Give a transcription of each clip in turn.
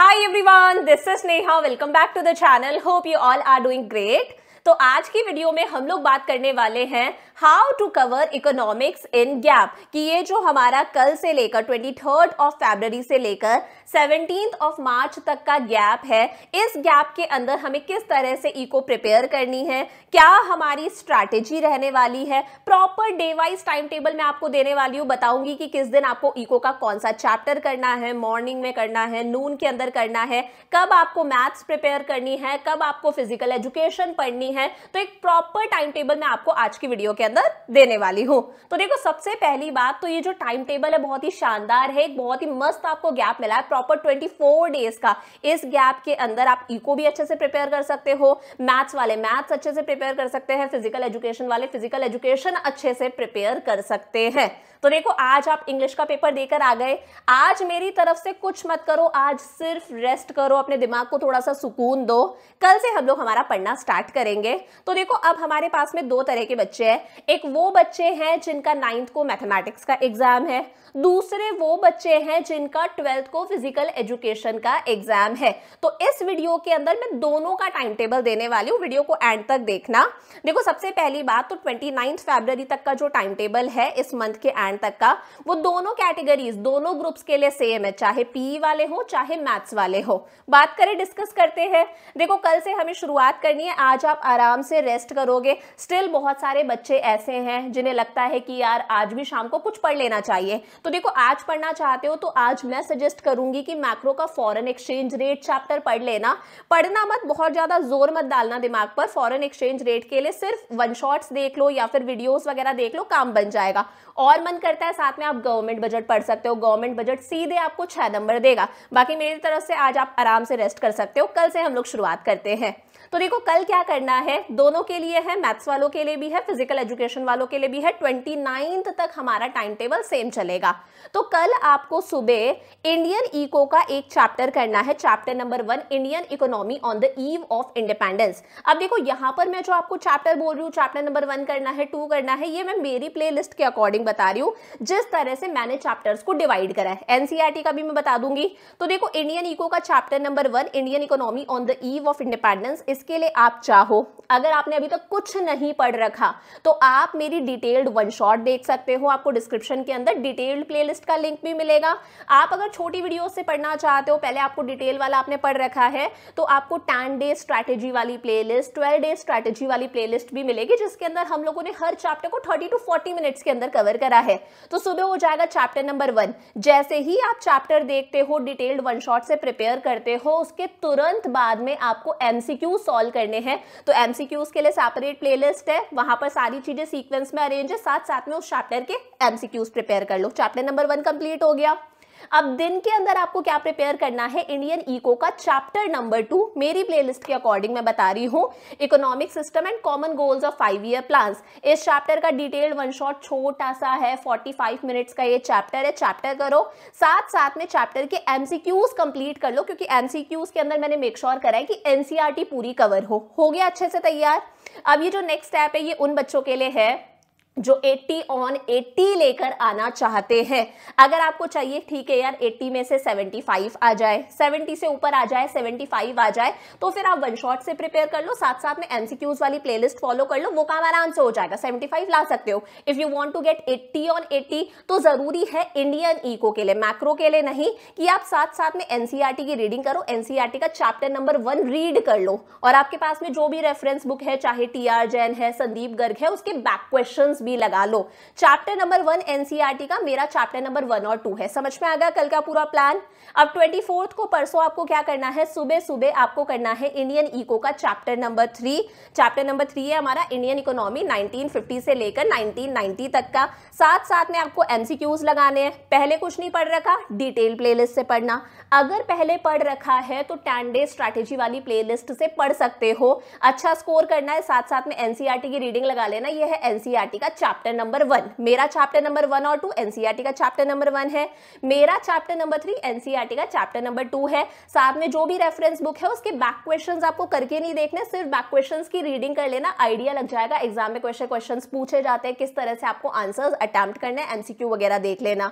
high everyone this is Neha welcome back to the channel hope you all are doing great तो आज की video में हम लोग बात करने वाले हैं how to cover economics in gap कि ये जो हमारा कल से लेकर ट्वेंटी थर्ड ऑफ फेबररी से लेकर सेवनटीन ऑफ मार्च तक का गैप है इस गैप के अंदर हमें किस तरह से इको प्रिपेयर करनी है क्या हमारी स्ट्रैटेजी रहने वाली है proper day wise time table मैं आपको देने वाली हूँ बताऊंगी कि किस दिन आपको इको का कौन सा चैप्टर करना है मॉर्निंग में करना है नून के अंदर करना है कब आपको मैथ्स प्रिपेयर करनी है कब आपको फिजिकल एजुकेशन पढ़नी है तो एक प्रॉपर टाइम टेबल मैं आपको आज की वीडियो के अंदर देने वाली हूँ तो देखो सबसे पहली बात तो ये जो टाइम टेबल है बहुत ही शानदार है बहुत ही मस्त आपको गैप मिला है प्रॉपर ट्वेंटी डेज का इस गैप के अंदर आप इको भी अच्छे से प्रिपेयर कर सकते हो मैथ्स वाले मैथ्स अच्छे से प्रिपेयर कर सकते हैं फिजिकल एजुकेशन वाले फिजिकल एजुकेशन अच्छे से प्रिपेयर कर सकते हैं तो देखो आज आप इंग्लिश का पेपर देकर आ गए आज मेरी तरफ से कुछ मत करो आज सिर्फ रेस्ट करो अपने दिमाग को थोड़ा सा सुकून दो कल से हम लोग हमारा पढ़ना स्टार्ट करेंगे तो देखो अब हमारे पास में दो तरह के बच्चे हैं एक वो बच्चे हैं जिनका नाइन्थ को मैथमेटिक्स का एग्जाम है दूसरे वो बच्चे हैं जिनका ट्वेल्थ को फिजिकल एजुकेशन का एग्जाम है तो इस वीडियो के अंदर मैं दोनों का टाइम टेबल देने वाली हूँ वीडियो को एंड तक देखना देखो सबसे पहली बात तो ट्वेंटी फरवरी तक का जो टाइम टेबल है इस मंथ के एंड तक का वो दोनों कैटेगरीज दोनों ग्रुप्स के लिए सेम है चाहे पीई वाले हो चाहे मैथ्स वाले हो बात करें डिस्कस करते हैं देखो कल से हमें शुरुआत करनी है आज आप आराम से रेस्ट करोगे स्टिल बहुत सारे बच्चे ऐसे हैं जिन्हें लगता है कि यार आज भी शाम को कुछ पढ़ लेना चाहिए तो देखो आज पढ़ना चाहते हो तो आज मैं सजेस्ट करूंगी कि मैक्रो का फॉरेन एक्सचेंज रेट चैप्टर पढ़ लेना पढ़ना मत बहुत ज़्यादा जोर मत डालना दिमाग पर फॉरेन एक्सचेंज रेट के लिए सिर्फ वन शॉट्स देख लो या फिर वीडियोस वगैरह देख लो काम बन जाएगा और मन करता है साथ में आप गवर्नमेंट बजट पढ़ सकते हो गवर्नमेंट बजट सीधे आपको छह नंबर देगा बाकी मेरी तरफ से आज आप आराम से रेस्ट कर सकते हो कल से हम लोग शुरुआत करते हैं तो देखो कल क्या करना है दोनों के लिए है मैथ्स वालों के लिए भी है फिजिकल एजुकेशन वालों के लिए भी है ट्वेंटी नाइन्थ तक हमारा टाइम टेबल सेम चलेगा तो कल आपको सुबह इंडियन इको का एक चैप्टर करना है chapter number one Indian economy on the eve of independence अब देखो यहां पर मैं जो आपको चैप्टर बोल रही हूँ चैप्टर नंबर वन करना है टू करना है ये मैं मेरी प्ले लिस्ट के अकॉर्डिंग बता रही हूँ जिस तरह से मैंने चैप्टर्स को डिवाइड करा है एनसीआरटी e का भी मैं बता दूंगी तो देखो इंडियन इको का chapter number one Indian economy on the eve of independence इस जिसके लिए आप चाहो अगर आपने अभी तक तो कुछ नहीं पढ़ रखा तो आप मेरी डिटेल्ड वन शॉट देख सकते हो आपको डिस्क्रिप्शन के अंदर डिटेल्ड प्लेलिस्ट का लिंक भी मिलेगा आप अगर छोटी वीडियो से पढ़ना चाहते हो पहले आपको डिटेल वाला आपने पढ़ रखा है तो आपको टेन डे स्ट्रैटेजी वाली play list twelve day strategy वाली प्ले भी मिलेगी जिसके अंदर हम लोगों ने हर चैप्टर को थर्टी टू फोर्टी मिनट्स के अंदर कवर करा है तो सुबह हो जाएगा चैप्टर नंबर वन जैसे ही आप चैप्टर देखते हो डिटेल्ड वन शॉट से प्रिपेयर करते हो उसके तुरंत बाद में आपको एमसीक्यू सॉल्व करने हैं तो एमसीक्यूज के लिए सेपरेट प्लेलिस्ट है वहां पर सारी चीजें सीक्वेंस में अरेंज है साथ साथ में उस चैप्टर के एमसीक्यूज प्रिपेयर कर लो चैप्टर नंबर वन कंप्लीट हो गया अब दिन के अंदर आपको क्या प्रिपेयर करना है इंडियन इको का चैप्टर नंबर टू मेरी प्लेलिस्ट के अकॉर्डिंग मैं बता रही हूँ economic system and common goals of five year plan इस चैप्टर का डिटेल वन शॉट छोटा सा है 45 मिनट्स का ये चैप्टर है चैप्टर करो साथ साथ में चैप्टर के एमसीक्यूज कंप्लीट कर लो क्योंकि एमसीक्यूज के अंदर मैंने मेक श्योर sure करा है कि एनसीआरटी e पूरी कवर हो हो गया अच्छे से तैयार अब ये जो नेक्स्ट स्टेप है ये उन बच्चों के लिए है जो 80 ऑन 80 लेकर आना चाहते हैं अगर आपको चाहिए ठीक है यार 80 में से 75 आ जाए 70 से ऊपर आ जाए 75 आ जाए तो फिर आप वन शॉट से प्रिपेयर कर लो साथ साथ में एमसीक्यूज वाली प्लेलिस्ट फॉलो कर लो वो काम आराम से हो जाएगा 75 ला सकते हो if you want to get 80 on 80 तो जरूरी है इंडियन ईको के लिए मैक्रो के लिए नहीं कि आप साथ साथ में एनसीईआरटी e की रीडिंग करो एनसीईआरटी e का चैप्टर नंबर वन रीड कर लो और आपके पास में जो भी रेफरेंस बुक है चाहे टी आर जैन है संदीप गर्ग है उसके बैक क्वेश्चन भी लगा लो चैप्टर नंबर वन एनसीईआरटी का मेरा चैप्टर नंबर वन और टू है समझ में आ गया कल का पूरा प्लान अब ट्वेंटी फोर्थ को परसों आपको क्या करना है सुबह सुबह आपको करना है इंडियन इको का chapter number three chapter number three है हमारा इंडियन इकोनॉमी 1950 से लेकर 1990 तक का साथ साथ में आपको एमसीक्यूज लगाने हैं पहले कुछ नहीं पढ़ रखा डिटेल प्लेलिस्ट से पढ़ना अगर पहले पढ़ रखा है तो टेन डे स्ट्रैटेजी वाली प्लेलिस्ट से पढ़ सकते हो अच्छा स्कोर करना है साथ साथ में एनसीआरटी e की रीडिंग लगा लेना यह है एनसीआरटी e का चैप्टर नंबर वन मेरा चैप्टर नंबर वन और टू एनसीआरटी e का चैप्टर नंबर वन है मेरा चैप्टर नंबर थ्री एनसीआरटी का चैप्टर नंबर टू है साथ में जो भी रेफरेंस बुक है उसके बैक क्वेश्चन आपको करके नहीं देखने सिर्फ बैक क्वेश्चन की रीडिंग कर लेना आइडिया लग जाएगा एग्जाम में क्वेश्चन क्वेश्चन पूछे जाते हैं किस तरह से आपको आंसर अटैम्प्ट करने एमसीक्यू वगैरह देख लेना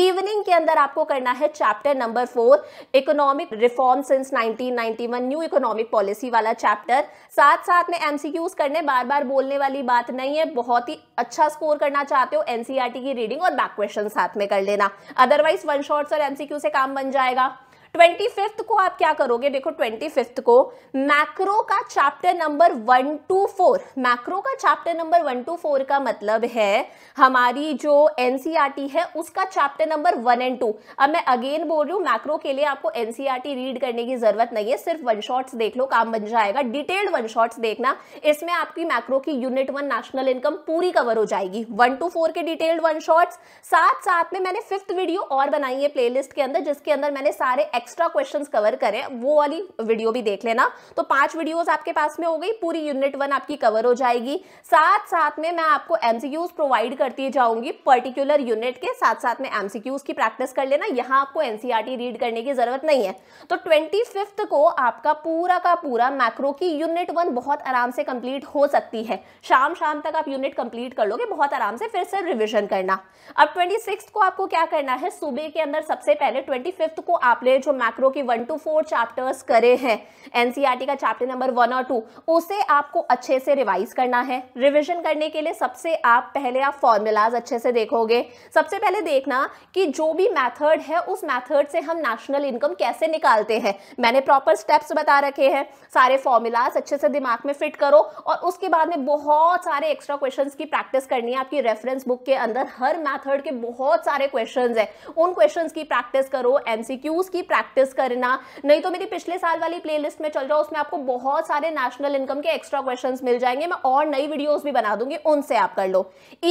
इवनिंग के अंदर आपको करना है chapter number four economic reform since nineteen new economic policy वाला चैप्टर साथ साथ में एमसीक्यूज करने बार बार बोलने वाली बात नहीं है बहुत ही अच्छा स्कोर करना चाहते हो एनसीआरटी e की रीडिंग और बैक क्वेश्चन साथ में कर लेना अदरवाइज वन शॉर्ट्स और एमसीक्यू से काम बन जाएगा ट्वेंटी को आप क्या करोगे देखो ट्वेंटी को मैक्रो का chapter number one two four macro का chapter number one two four का मतलब है हमारी जो एनसीईआरटी e है उसका chapter number one and two अब मैं अगेन बोल रही हूँ मैक्रो के लिए आपको एनसीईआरटी e रीड करने की जरूरत नहीं है सिर्फ वन शॉट्स देख लो काम बन जाएगा डिटेल्ड वन शॉट्स देखना इसमें आपकी मैक्रो की यूनिट वन नेशनल इनकम पूरी कवर हो जाएगी वन टू फोर के डिटेल्ड वन शॉट्स साथ साथ में मैंने फिफ्थ वीडियो और बनाई है प्लेलिस्ट के अंदर जिसके अंदर मैंने सारे एक्स्ट्रा क्वेश्चंस कवर करें वो वाली वीडियो भी देख लेना तो पांच वीडियोस आपके पास में हो गई पूरी यूनिट वन आपकी कवर हो जाएगी साथ साथ में मैं आपको एमसीक्यूज प्रोवाइड करती जाऊंगी पर्टिकुलर यूनिट के साथ साथ में एमसीक्यूज की प्रैक्टिस कर लेना यहाँ आपको एनसीआर रीड e करने की जरूरत नहीं है तो ट्वेंटी को आपका पूरा का पूरा मैक्रो की यूनिट वन बहुत आराम से कंप्लीट हो सकती है शाम शाम तक आप यूनिट कंप्लीट कर लोगे बहुत आराम से फिर से रिविजन करना अब ट्वेंटी को आपको क्या करना है सुबह के अंदर सबसे पहले ट्वेंटी को आपने जो जो तो मैक्रो के वन टू फोर चैप्टर्स करे हैं एनसीईआरटी e का चैप्टर नंबर वन और टू उसे आपको अच्छे से रिवाइज करना है रिविजन करने के लिए सबसे आप पहले आप फॉर्मूलाज अच्छे से देखोगे सबसे पहले देखना कि जो भी मैथड है उस मैथड से हम नेशनल इनकम कैसे निकालते हैं मैंने प्रॉपर स्टेप्स बता रखे हैं सारे फॉर्मूलाज अच्छे से दिमाग में फिट करो और उसके बाद में बहुत सारे एक्स्ट्रा क्वेश्चन की प्रैक्टिस करनी है आपकी रेफरेंस बुक के अंदर हर मैथड के बहुत सारे क्वेश्चन है उन क्वेश्चन की प्रैक्टिस करो एमसीक्यूज की प्रैक्टिस प्रैक्टिस करना नहीं तो मेरी पिछले साल वाली प्लेलिस्ट में चल जाओ उसमें आपको बहुत सारे नेशनल इनकम के एक्स्ट्रा क्वेश्चन मिल जाएंगे मैं और नई वीडियोज भी बना दूंगी उनसे आप कर लो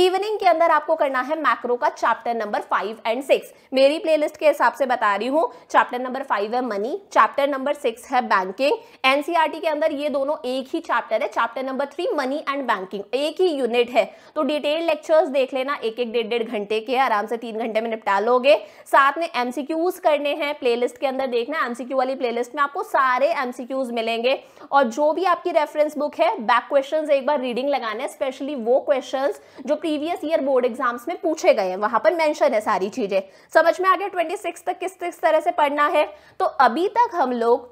इवनिंग के अंदर आपको करना है मैक्रो का chapter number five and six मेरी प्ले के हिसाब से बता रही हूँ चैप्टर नंबर फाइव है मनी चैप्टर नंबर सिक्स है बैंकिंग एनसीआरटी e के अंदर ये दोनों एक ही चैप्टर है chapter number three money and banking एक ही यूनिट है तो डिटेल लेक्चर्स देख लेना एक एक डेढ़ डेढ़ घंटे के आराम से तीन घंटे में निपटा लोगे साथ में एमसीक्यूज करने हैं प्लेलिस्ट के अंदर देखना एमसीक्यू वाली प्लेलिस्ट में आपको सारे एमसीक्यूज मिलेंगे और जो भी आपकी रेफरेंस बुक है बैक क्वेश्चंस एक बार रीडिंग लगाना है स्पेशली वो क्वेश्चंस जो प्रीवियस ईयर बोर्ड एग्जाम्स में पूछे गए हैं वहां पर मैंशन है सारी चीजें समझ में आ गया ट्वेंटी तक किस किस तरह से पढ़ना है तो अभी तक हम लोग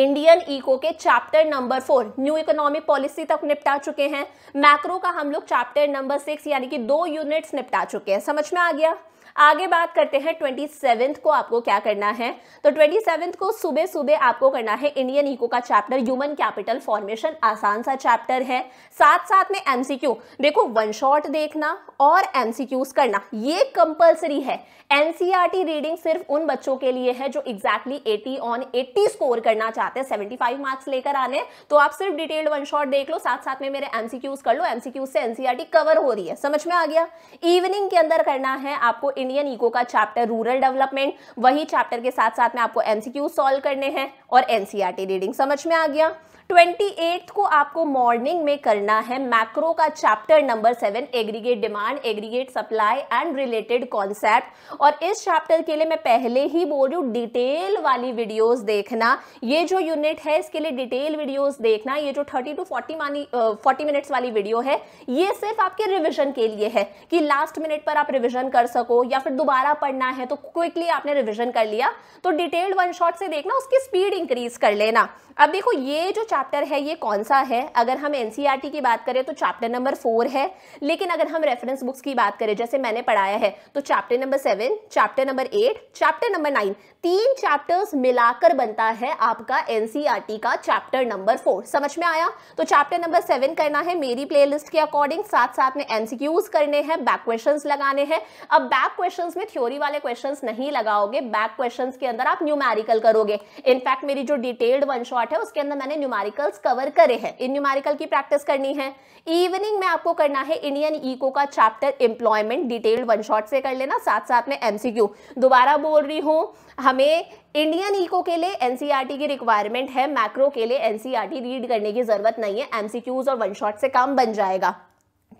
इंडियन इको के chapter number four new economic policy तक निपटा चुके हैं मैक्रो का हम लोग चैप्टर नंबर सिक्स यानी कि दो यूनिट्स निपटा चुके हैं समझ में आ गया आगे बात करते हैं ट्वेंटी को आपको क्या करना है तो ट्वेंटी को सुबह सुबह आपको करना है इंडियन इको का चैप्टर ह्यूमन कैपिटल फॉर्मेशन आसान सा चैप्टर है साथ साथ में एमसीक्यू देखो वन शॉट देखना और एमसीक्यूज करना ये कंपलसरी है एनसीईआरटी रीडिंग सिर्फ उन बच्चों के लिए है जो एग्जैक्टली exactly 80 ऑन 80 स्कोर करना चाहते हैं 75 मार्क्स लेकर आने तो आप सिर्फ डिटेल्ड वन शॉट देख लो साथ साथ में मेरे एमसीक्यूज कर लो एमसीक्यूज से एनसीईआरटी कवर e हो रही है समझ में आ गया इवनिंग के अंदर करना है आपको इंडियन इको का चैप्टर रूरल डेवलपमेंट वही चैप्टर के साथ साथ में आपको एमसीक्यू सॉल्व करने हैं और एनसीआरटी रीडिंग e समझ में आ गया ट्वेंटी को आपको मॉर्निंग में करना है मैक्रो का chapter number seven aggregate demand aggregate supply and related concept और इस चैप्टर के लिए मैं पहले ही बोल रही हूँ डिटेल वाली वीडियोस देखना ये जो यूनिट है इसके लिए डिटेल वीडियोस देखना ये जो 30 टू 40 मानी फोर्टी मिनट्स वाली वीडियो है ये सिर्फ आपके रिविजन के लिए है कि लास्ट मिनट पर आप रिविजन कर सको या फिर दोबारा पढ़ना है तो क्विकली आपने रिविजन कर लिया तो डिटेल्ड वन शॉट से देखना उसकी स्पीड इंक्रीज कर लेना अब देखो ये जो चैप्टर चैप्टर है ये कौन सा है अगर हम एन e की बात करें तो चैप्टर नंबर फोर है लेकिन अगर हम रेफरेंस बुक्स की बात करें जैसे मैंने पढ़ाया है तो chapter number seven chapter number eight chapter number nine तीन चैप्टर्स मिलाकर बनता है आपका एन e का चैप्टर नंबर फोर समझ में आया तो चैप्टर नंबर सेवन करना है मेरी प्ले के अकॉर्डिंग साथ साथ में एन करने हैं बैक क्वेश्चन लगाने हैं अब बैक क्वेश्चन में थ्योरी वाले क्वेश्चन नहीं लगाओगे बैक क्वेश्चन के अंदर आप न्यूमेरिकल करोगे इनफैक्ट मेरी जो डिटेल्ड वन शॉट है उसके अंदर मैंने न्यूमेरिकल न्यूमारिकल्स कवर करे हैं इन न्यूमारिकल की प्रैक्टिस करनी है इवनिंग में आपको करना है इंडियन इको का chapter employment detailed one shot से कर लेना साथ साथ में एमसीक्यू दोबारा बोल रही हूँ हमें इंडियन इको के लिए एनसीईआरटी e की रिक्वायरमेंट है मैक्रो के लिए एनसीईआरटी रीड e करने की जरूरत नहीं है एमसीक्यूज और वन शॉट से काम बन जाएगा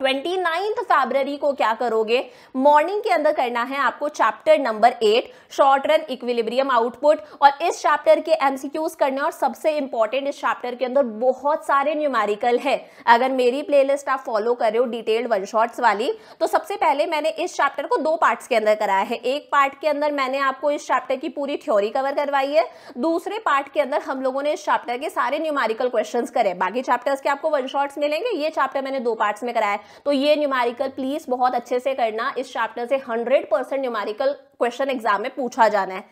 ट्वेंटी नाइन्थ फेबररी को क्या करोगे मॉर्निंग के अंदर करना है आपको chapter number eight short run equilibrium output और इस चैप्टर के एमसीक्यूज करने और सबसे इंपॉर्टेंट इस चैप्टर के अंदर बहुत सारे न्यूमेरिकल है अगर मेरी प्लेलिस्ट आप फॉलो कर रहे हो डिटेल्ड वन शॉर्ट्स वाली तो सबसे पहले मैंने इस चैप्टर को दो पार्ट्स के अंदर कराया है एक पार्ट के अंदर मैंने आपको इस चैप्टर की पूरी थ्योरी कवर करवाई है दूसरे पार्ट के अंदर हम लोगों ने इस चैप्टर के सारे न्यूमेरिकल क्वेश्चन करे बाकी चैप्टर्स के आपको वन शॉर्ट्स मिलेंगे ये चैप्टर मैंने दो पार्ट्स में कराया है तो ये न्यूमेरिकल प्लीज बहुत अच्छे से करना इस चैप्टर से hundred percent numerical question exam में पूछा जाना है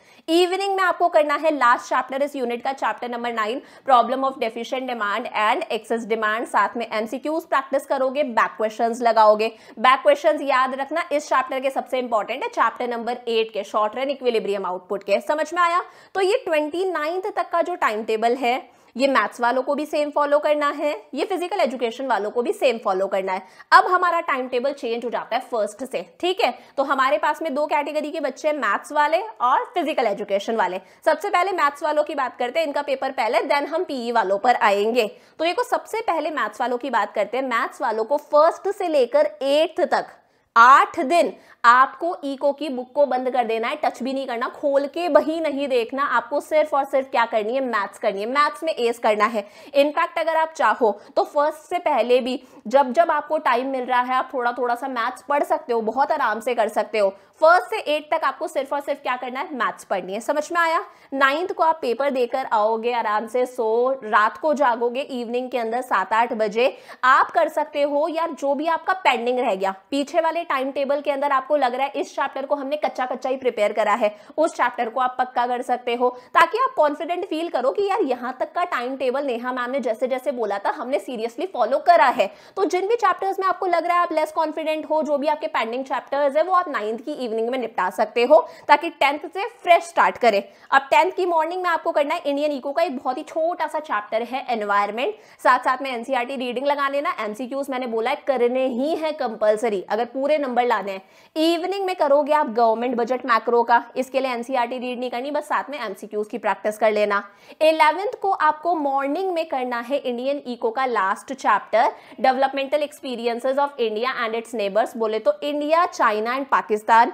इवनिंग में आपको करना है लास्ट चैप्टर इस यूनिट का chapter number nine problem of deficient demand and excess demand साथ में एमसीक्यूज प्रैक्टिस करोगे बैक क्वेश्चंस लगाओगे बैक क्वेश्चंस याद रखना इस चैप्टर के सबसे इंपॉर्टेंट है चैप्टर नंबर एट के शॉर्ट रन इक्विलिब्रियम आउटपुट के समझ में आया तो ये ट्वेंटी तक का जो टाइम टेबल है ये मैथ्स वालों को भी सेम फॉलो करना है ये फिजिकल एजुकेशन वालों को भी सेम फॉलो करना है अब हमारा टाइम टेबल चेंज हो जाता है फर्स्ट से ठीक है तो हमारे पास में दो कैटेगरी के बच्चे हैं मैथ्स वाले और फिजिकल एजुकेशन वाले सबसे पहले मैथ्स वालों की बात करते हैं इनका पेपर पहले देन हम पीई e वालों पर आएंगे तो देखो सबसे पहले मैथ्स वालों की बात करते हैं मैथ्स वालों को फर्स्ट से लेकर एट्थ तक आठ दिन आपको ईको की बुक को बंद कर देना है टच भी नहीं करना खोल के वही नहीं देखना आपको सिर्फ और सिर्फ क्या करनी है मैथ्स करनी है मैथ्स में एस करना है इनफैक्ट अगर आप चाहो तो फर्स्ट से पहले भी जब जब आपको टाइम मिल रहा है आप थोड़ा थोड़ा सा मैथ्स पढ़ सकते हो बहुत आराम से कर सकते हो फर्स्ट से एट तक आपको सिर्फ और सिर्फ क्या करना है मैथ्स पढ़नी है समझ में आया नाइन्थ को आप पेपर देकर आओगे आराम से सो रात को जागोगे इवनिंग के अंदर सात आठ बजे आप कर सकते हो या जो भी आपका पेंडिंग रह गया पीछे वाले टाइम टेबल के अंदर आपको लग रहा है इस चैप्टर को हमने कच्चा कच्चा ही प्रिपेयर करा है उस चैप्टर को आप पक्का कर सकते हो ताकि आप कॉन्फिडेंट फील करो कि यार यहाँ तक का टाइम टेबल नेहा मैम ने जैसे जैसे बोला था हमने सीरियसली फॉलो करा है तो जिन भी चैप्टर्स में आपको लग रहा है आप लेस कॉन्फिडेंट हो जो भी आपके पेंडिंग चैप्टर्स है वो आप नाइन्थ की इवनिंग में निपटा सकते हो ताकि टेंथ से फ्रेश स्टार्ट करें अब टेंथ की मॉर्निंग में आपको करना है इंडियन इको का एक बहुत ही छोटा सा चैप्टर है एनवायरमेंट साथ साथ में एनसीआरटी रीडिंग e लगा लेना एमसीक्यूज मैंने बोला है करने ही है कंपल्सरी अगर पूरे नंबर लाने हैं इवनिंग में करोगे आप गवर्नमेंट बजट मैक्रो का इसके लिए एनसीआरटी रीड e नहीं करनी बस साथ में एमसीक्यूज की प्रैक्टिस कर लेना इलेवेंथ को आपको मॉर्निंग में करना है इंडियन इको का last chapter developmental experiences of India and its neighbours बोले तो इंडिया चाइना एंड पाकिस्तान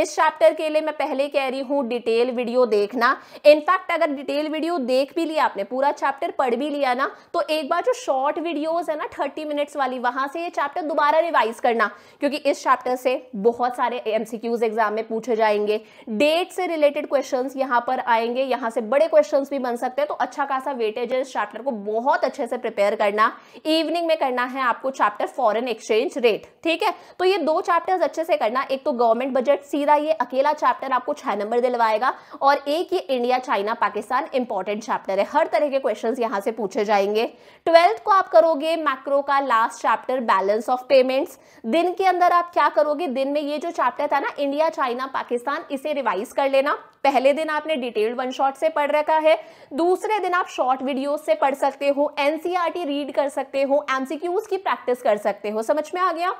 इस चैप्टर के लिए मैं पहले कह रही हूँ डिटेल वीडियो देखना इनफैक्ट अगर डिटेल वीडियो देख भी लिया आपने पूरा चैप्टर पढ़ भी लिया ना तो एक बार जो शॉर्ट वीडियोज है ना थर्टी मिनट्स वाली वहां से ये चैप्टर दोबारा रिवाइज करना क्योंकि इस चैप्टर से बहुत सारे एम एग्जाम में पूछे जाएंगे डेट से रिलेटेड क्वेश्चन यहाँ पर आएंगे यहाँ से बड़े क्वेश्चन भी बन सकते हैं तो अच्छा खासा वेटेज है इस चैप्टर को बहुत अच्छे से प्रिपेयर करना इवनिंग में करना है आपको चैप्टर फॉरन एक्सचेंज रेट ठीक है तो ये दो चैप्टर्स अच्छे से करना एक तो गवर्नमेंट बजट सी सीधा ये अकेला चैप्टर आपको छह नंबर दिलवाएगा और एक ये India China Pakistan important chapter है हर तरह के क्वेश्चन यहाँ से पूछे जाएंगे ट्वेल्थ को आप करोगे मैक्रो का last chapter balance of payments दिन के अंदर आप क्या करोगे दिन में ये जो चैप्टर था ना इंडिया चाइना पाकिस्तान इसे रिवाइज कर लेना पहले दिन आपने डिटेल्ड वन शॉट से पढ़ रखा है दूसरे दिन आप शॉर्ट वीडियो से पढ़ सकते हो एनसीईआरटी रीड e कर सकते हो एमसीक्यूज की प्रैक्टिस कर सकते हो समझ में आ गया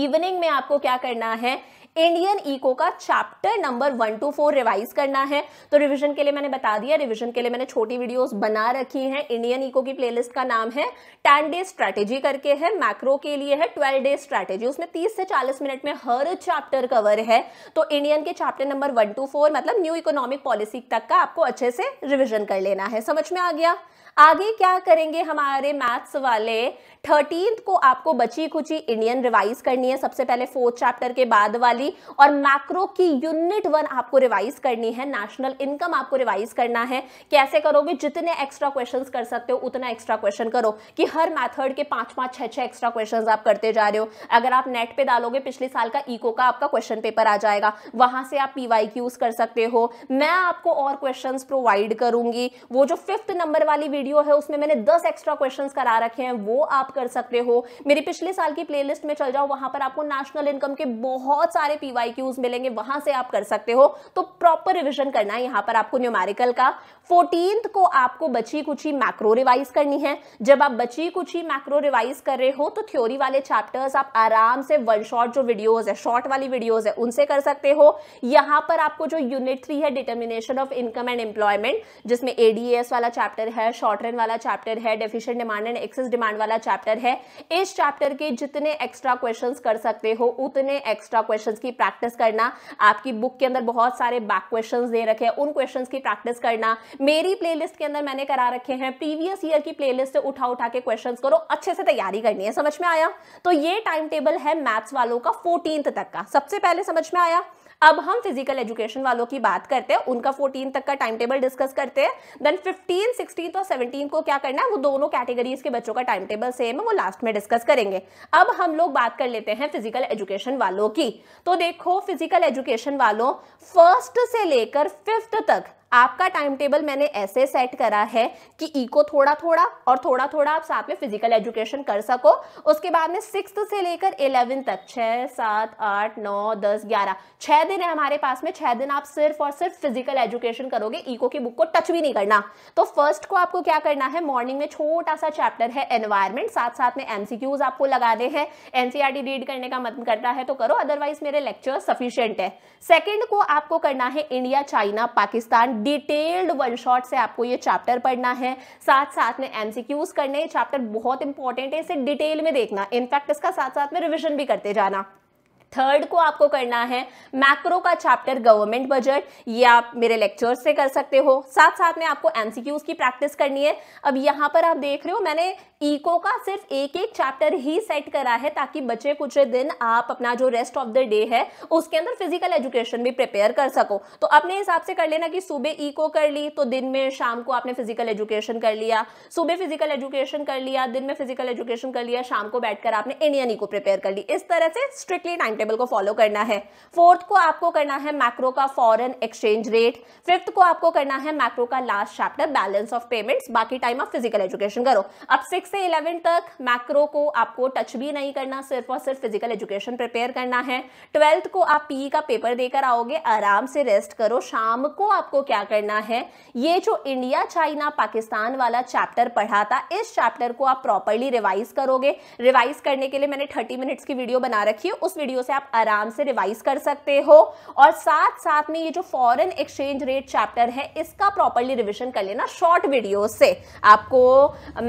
इवनिंग में आपको क्या करना है इंडियन इको का chapter number one two four revise करना है तो रिविजन के लिए मैंने बता दिया रिविजन के लिए मैंने छोटी वीडियोस बना रखी हैं इंडियन इको की प्लेलिस्ट का नाम है टेन डे स्ट्रैटेजी करके है मैक्रो के लिए है ट्वेल्व डे स्ट्रैटेजी उसमें तीस से चालीस मिनट में हर चैप्टर कवर है तो इंडियन के chapter number one two four मतलब न्यू इकोनॉमिक पॉलिसी तक का आपको अच्छे से रिविजन कर लेना है समझ में आ गया आगे क्या करेंगे हमारे मैथ्स वाले थर्टींथ को आपको बची खुची इंडियन रिवाइज करनी है सबसे पहले फोर्थ चैप्टर के बाद वाली वाली और मैक्रो की यूनिट वन आपको रिवाइज करनी है नेशनल इनकम आपको रिवाइज करना है कैसे करोगे जितने एक्स्ट्रा क्वेश्चंस कर सकते हो उतना एक्स्ट्रा क्वेश्चन करो कि हर मेथड के पांच पांच छह छह एक्स्ट्रा क्वेश्चन आप करते जा रहे हो अगर आप नेट पे डालोगे पिछले साल का इको का आपका क्वेश्चन पेपर आ जाएगा वहां से आप पीवाई क्यूज कर सकते हो मैं आपको और क्वेश्चन प्रोवाइड करूंगी वो जो फिफ्थ नंबर वाली वीडियो है उसमें मैंने दस एक्स्ट्रा क्वेश्चन करा रखे हैं वो आप कर सकते हो मेरी पिछले साल की प्लेलिस्ट में चल जाओ वहां पर आपको नेशनल इनकम के बहुत सारे सारे पीवाईक्यूज मिलेंगे वहां से आप कर सकते हो तो प्रॉपर रिविजन करना है यहां पर आपको न्यूमेरिकल का फोर्टीन को आपको बची कुछ ही मैक्रो रिवाइज करनी है जब आप बची कुछ ही मैक्रो रिवाइज कर रहे हो तो थ्योरी वाले चैप्टर्स आप आराम से वन शॉर्ट जो वीडियोज है शॉर्ट वाली वीडियोज है उनसे कर सकते हो यहां पर आपको जो यूनिट थ्री है determination of income and employment जिसमें एडीएस वाला चैप्टर है शॉर्ट रन वाला चैप्टर है deficient demand and excess demand वाला चैप्टर है इस चैप्टर के जितने एक्स्ट्रा क्वेश्चंस कर सकते हो उतने एक्स्ट्रा क्वेश्चंस की प्रैक्टिस करना आपकी बुक के अंदर बहुत सारे बैक क्वेश्चन दे रखे हैं उन क्वेश्चन की प्रैक्टिस करना मेरी प्लेलिस्ट के अंदर मैंने करा रखे हैं प्रीवियस ईयर की प्ले से उठा उठा के क्वेश्चन करो अच्छे से तैयारी करनी है समझ में आया तो ये टाइम टेबल है मैथ्स वालों का फोर्टीन तक का सबसे पहले समझ में आया अब हम फिजिकल एजुकेशन वालों की बात करते हैं उनका फोर्टीन तक का टाइम टेबल डिस्कस करते हैं देन फिफ्टीन सिक्सटीन और सेवनटीन को क्या करना है वो दोनों कैटेगरीज के बच्चों का टाइम टेबल सेम है वो लास्ट में डिस्कस करेंगे अब हम लोग बात कर लेते हैं फिजिकल एजुकेशन वालों की तो देखो फिजिकल एजुकेशन वालों फर्स्ट से लेकर फिफ्थ तक आपका टाइम टेबल मैंने ऐसे सेट करा है कि इको थोड़ा थोड़ा और थोड़ा थोड़ा आप साथ में फिजिकल एजुकेशन कर सको उसके बाद में सिक्स से लेकर इलेवन तक छः सात आठ नौ दस ग्यारह छः दिन है हमारे पास में छः दिन आप सिर्फ और सिर्फ फिजिकल एजुकेशन करोगे इको की बुक को टच भी नहीं करना तो फर्स्ट को आपको क्या करना है मॉर्निंग में छोटा सा चैप्टर है एनवायरमेंट साथ साथ में एमसीक्यूज आपको लगाने हैं एनसीआरटी रीड e करने का मन करता है तो करो अदरवाइज मेरे लेक्चर सफिशियंट है सेकेंड को आपको करना है India China Pakistan detailed one shot से आपको ये चैप्टर पढ़ना है साथ साथ में एमसीक्यूज करने ये चैप्टर बहुत इंपॉर्टेंट है इसे डिटेल में देखना इनफैक्ट इसका साथ साथ में रिविजन भी करते जाना थर्ड को आपको करना है मैक्रो का चैप्टर गवर्नमेंट बजट ये आप मेरे लेक्चर से कर सकते हो साथ साथ में आपको एमसीक्यूज की प्रैक्टिस करनी है अब यहाँ पर आप देख रहे हो मैंने इको का सिर्फ एक एक चैप्टर ही सेट करा है ताकि बचे कुछ दिन आप अपना जो रेस्ट ऑफ द डे है उसके अंदर फिजिकल एजुकेशन भी प्रिपेयर कर सको तो अपने हिसाब से कर लेना कि सुबह इको कर ली तो दिन में शाम को आपने फिजिकल एजुकेशन कर लिया सुबह फिजिकल एजुकेशन कर लिया दिन में फिजिकल एजुकेशन कर लिया शाम को बैठकर आपने इंडियन इको प्रिपेयर कर ली इस तरह से स्ट्रिक्टली टाइम टेबल को फॉलो करना है फोर्थ को आपको करना है मैक्रो का फॉरन एक्सचेंज रेट फिफ्थ को आपको करना है मैक्रो का last chapter balance of payments बाकी टाइम आप फिजिकल एजुकेशन करो अब सिक्स से 11 तक मैक्रो को आपको टच भी नहीं करना सिर्फ और सिर्फ फिजिकल एजुकेशन प्रिपेयर करना है ट्वेल्थ को आप पीई e का पेपर देकर आओगे आराम से रेस्ट करो शाम को आपको क्या करना है ये जो इंडिया चाइना पाकिस्तान वाला चैप्टर पढ़ा था इस चैप्टर को आप प्रॉपरली रिवाइज करोगे रिवाइज करने के लिए मैंने थर्टी मिनट्स की वीडियो बना रखी है उस वीडियो से आप आराम से रिवाइज कर सकते हो और साथ साथ में ये जो फॉरन एक्सचेंज रेट चैप्टर है इसका प्रॉपरली रिविजन कर लेना शॉर्ट वीडियो से आपको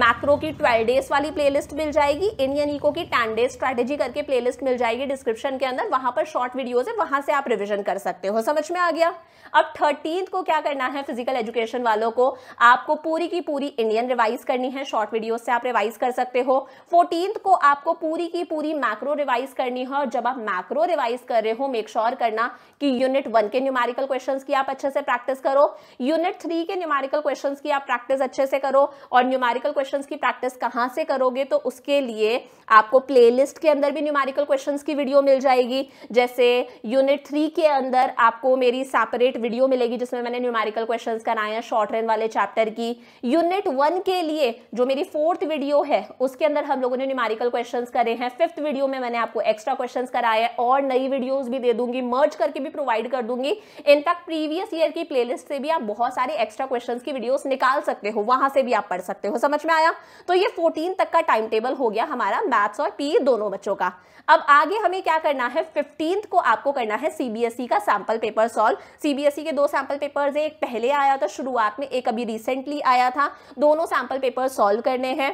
मैक्रो की ट्वेल्थ फ्राइडेज वाली प्लेलिस्ट मिल जाएगी इंडियन ईको की टेन डे स्ट्रैटेजी करके प्लेलिस्ट मिल जाएगी डिस्क्रिप्शन के अंदर वहां पर शॉर्ट वीडियोज है वहां से आप रिविजन कर सकते हो समझ में आ गया अब थर्टींथ को क्या करना है फिजिकल एजुकेशन वालों को आपको पूरी की पूरी इंडियन रिवाइज करनी है शॉर्ट वीडियो से आप रिवाइज कर सकते हो फोर्टीन को आपको पूरी की पूरी मैक्रो रिवाइज करनी है और जब आप मैक्रो रिवाइज कर रहे हो मेक श्योर sure करना कि यूनिट वन के न्यूमेरिकल क्वेश्चन की आप अच्छे से प्रैक्टिस करो यूनिट थ्री के न्यूमेरिकल क्वेश्चन की आप प्रैक्टिस अच्छे से करो और न्यूमेरिकल क्वेश्चन की प्रैक्टिस कहाँ से करोगे तो उसके लिए आपको प्लेलिस्ट के अंदर भी न्यूमेरिकल क्वेश्चंस की वीडियो मिल जाएगी जैसे यूनिट थ्री के अंदर आपको मेरी सेपरेट वीडियो मिलेगी जिसमें मैंने न्यूमेरिकल क्वेश्चंस कराए हैं शॉर्ट रन वाले चैप्टर की यूनिट वन के लिए जो मेरी फोर्थ वीडियो है उसके अंदर हम लोगों ने न्यूमेरिकल क्वेश्चन करे हैं फिफ्थ वीडियो में मैंने आपको एक्स्ट्रा क्वेश्चन कराए हैं और नई वीडियोज भी दे दूंगी मर्ज करके भी प्रोवाइड कर दूंगी इनफैक्ट प्रीवियस ईयर की प्ले से भी आप बहुत सारे एक्स्ट्रा क्वेश्चन की वीडियो निकाल सकते हो वहां से भी आप पढ़ सकते हो समझ में आया तो ये फोर्टीन तक का टाइम टेबल हो गया हमारा मैथ्स और पी दोनों बच्चों का अब आगे हमें क्या करना है फिफ्टीन को आपको करना है सीबीएसई e का सैंपल पेपर सॉल्व सीबीएसई के दो सैंपल पेपर्स एक पहले आया था शुरुआत में एक अभी रिसेंटली आया था दोनों सैंपल पेपर सॉल्व करने हैं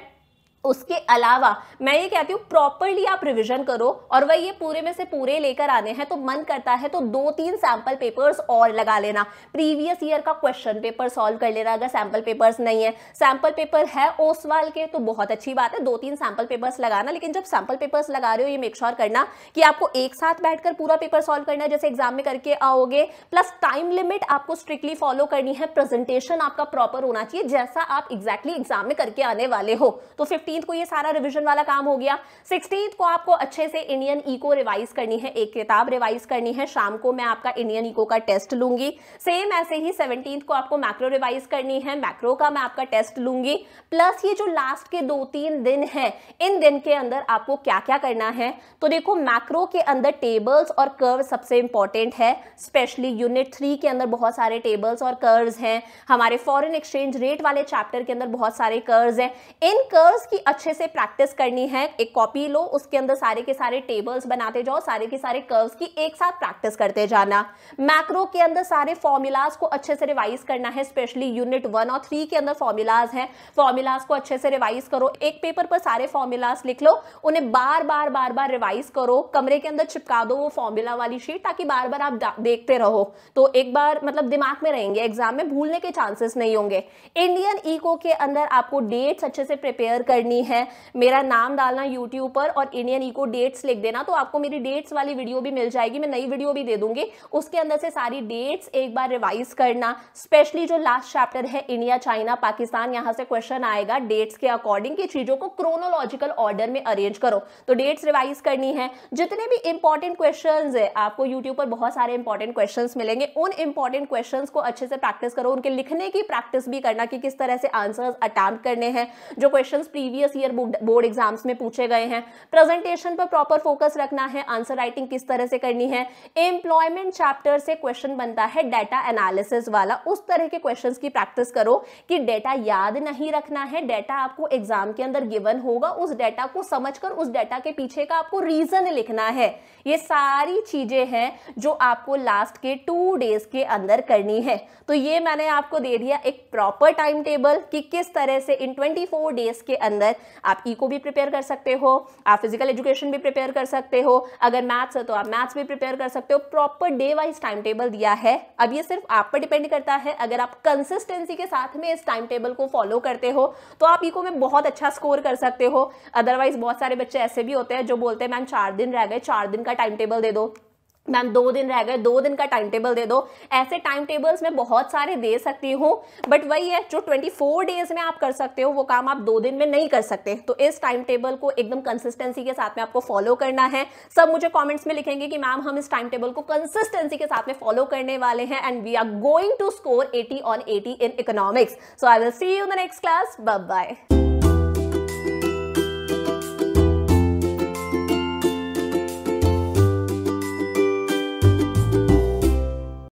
उसके अलावा मैं ये कहती हूँ प्रॉपरली आप रिवीजन करो और वह ये पूरे में से पूरे लेकर आने हैं तो मन करता है तो दो तीन सैम्पल पेपर्स और लगा लेना प्रीवियस ईयर का क्वेश्चन पेपर सॉल्व कर लेना अगर सैम्पल पेपर्स नहीं है सैम्पल पेपर है ओसवाल के तो बहुत अच्छी बात है दो तीन सैम्पल पेपर्स लगाना लेकिन जब सैम्पल पेपर्स लगा रहे हो ये मेक श्योर करना कि आपको एक साथ कर पूरा पेपर सॉल्व करना है जैसे एग्जाम में करके आओगे प्लस टाइम लिमिट आपको स्ट्रिक्टली फॉलो करनी है प्रेजेंटेशन आपका प्रॉपर होना चाहिए जैसा आप एग्जैक्टली एग्जाम में करके आने वाले हो तो फिफ्टी फिफ्टींथ को ये सारा रिविजन वाला काम हो गया सिक्सटींथ को आपको अच्छे से इंडियन इको रिवाइज करनी है एक किताब रिवाइज करनी है शाम को मैं आपका इंडियन इको का टेस्ट लूंगी सेम ऐसे ही सेवनटीन को आपको मैक्रो रिवाइज करनी है मैक्रो का मैं आपका टेस्ट लूंगी प्लस ये जो लास्ट के दो तीन दिन है इन दिन के अंदर आपको क्या क्या करना है तो देखो मैक्रो के अंदर टेबल्स और कर्व सबसे इंपॉर्टेंट है स्पेशली यूनिट थ्री के अंदर बहुत सारे टेबल्स और कर्व्स हैं हमारे फॉरेन एक्सचेंज रेट वाले चैप्टर के अंदर बहुत सारे कर्व्स हैं इन कर्व्स की ही अच्छे से प्रैक्टिस करनी है एक कॉपी लो उसके अंदर सारे के सारे टेबल्स बनाते जाओ सारे के सारे कर्व्स की एक साथ प्रैक्टिस करते जाना मैक्रो के अंदर सारे फॉर्मूलाज को अच्छे से रिवाइज करना है स्पेशली यूनिट वन और थ्री के अंदर फॉर्मूलाज हैं फॉर्मूलाज को अच्छे से रिवाइज करो एक पेपर पर सारे फॉर्मूलाज लिख लो उन्हें बार बार बार बार रिवाइज करो कमरे के अंदर चिपका दो वो फॉर्मूला वाली शीट ताकि बार बार आप देखते रहो तो एक बार मतलब दिमाग में रहेंगे एग्जाम में भूलने के चांसेस नहीं होंगे इंडियन ईको के अंदर आपको डेट्स अच्छे से प्रिपेयर करनी करनी है मेरा नाम डालना यूट्यूब पर और इंडियन इको डेट्स लिख देना तो आपको मेरी डेट्स वाली वीडियो भी मिल जाएगी मैं नई वीडियो भी दे दूंगी उसके अंदर से सारी डेट्स एक बार रिवाइज करना स्पेशली जो लास्ट चैप्टर है इंडिया चाइना पाकिस्तान यहां से क्वेश्चन आएगा डेट्स के अकॉर्डिंग की चीज़ों को क्रोनोलॉजिकल ऑर्डर में अरेंज करो तो डेट्स रिवाइज करनी है जितने भी इंपॉर्टेंट क्वेश्चन है आपको यूट्यूब पर बहुत सारे इंपॉर्टेंट क्वेश्चन मिलेंगे उन इंपॉर्टेंट क्वेश्चन को अच्छे से प्रैक्टिस करो उनके लिखने की प्रैक्टिस भी करना कि किस तरह से आंसर्स अटैम्प्ट करने हैं जो question previous previous year board exams में पूछे गए हैं प्रेजेंटेशन पर प्रॉपर फोकस रखना है आंसर राइटिंग किस तरह से करनी है एम्प्लॉयमेंट चैप्टर से क्वेश्चन बनता है डेटा एनालिसिस वाला उस तरह के क्वेश्चन की प्रैक्टिस करो कि डेटा याद नहीं रखना है डेटा आपको एग्जाम के अंदर गिवन होगा उस डेटा को समझकर उस डेटा के पीछे का आपको रीजन लिखना है ये सारी चीजें हैं जो आपको लास्ट के टू डेज के अंदर करनी है तो ये मैंने आपको दे दिया एक प्रॉपर टाइम टेबल कि किस तरह से इन 24 डेज के अंदर अंदर आप ईको e भी प्रिपेयर कर सकते हो आप फिजिकल एजुकेशन भी प्रिपेयर कर सकते हो अगर मैथ्स है तो आप मैथ्स भी प्रिपेयर कर सकते हो proper day wise time table दिया है अब ये सिर्फ आप पर डिपेंड करता है अगर आप कंसिस्टेंसी के साथ में इस टाइम टेबल को फॉलो करते हो तो आप ईको e में बहुत अच्छा स्कोर कर सकते हो अदरवाइज बहुत सारे बच्चे ऐसे भी होते हैं जो बोलते हैं मैम चार दिन रह गए चार दिन का टाइम टेबल दे दो मैम दो दिन रह गए दो दिन का टाइम टेबल दे दो ऐसे टाइम टेबल्स मैं बहुत सारे दे सकती हूँ बट वही है जो 24 डेज में आप कर सकते हो वो काम आप दो दिन में नहीं कर सकते तो इस टाइम टेबल को एकदम कंसिस्टेंसी के साथ में आपको फॉलो करना है सब मुझे कमेंट्स में लिखेंगे कि मैम हम इस टाइम टेबल को कंसिस्टेंसी के साथ में फॉलो करने वाले हैं and we are going to score eighty on eighty in economics so I will see you the next class bye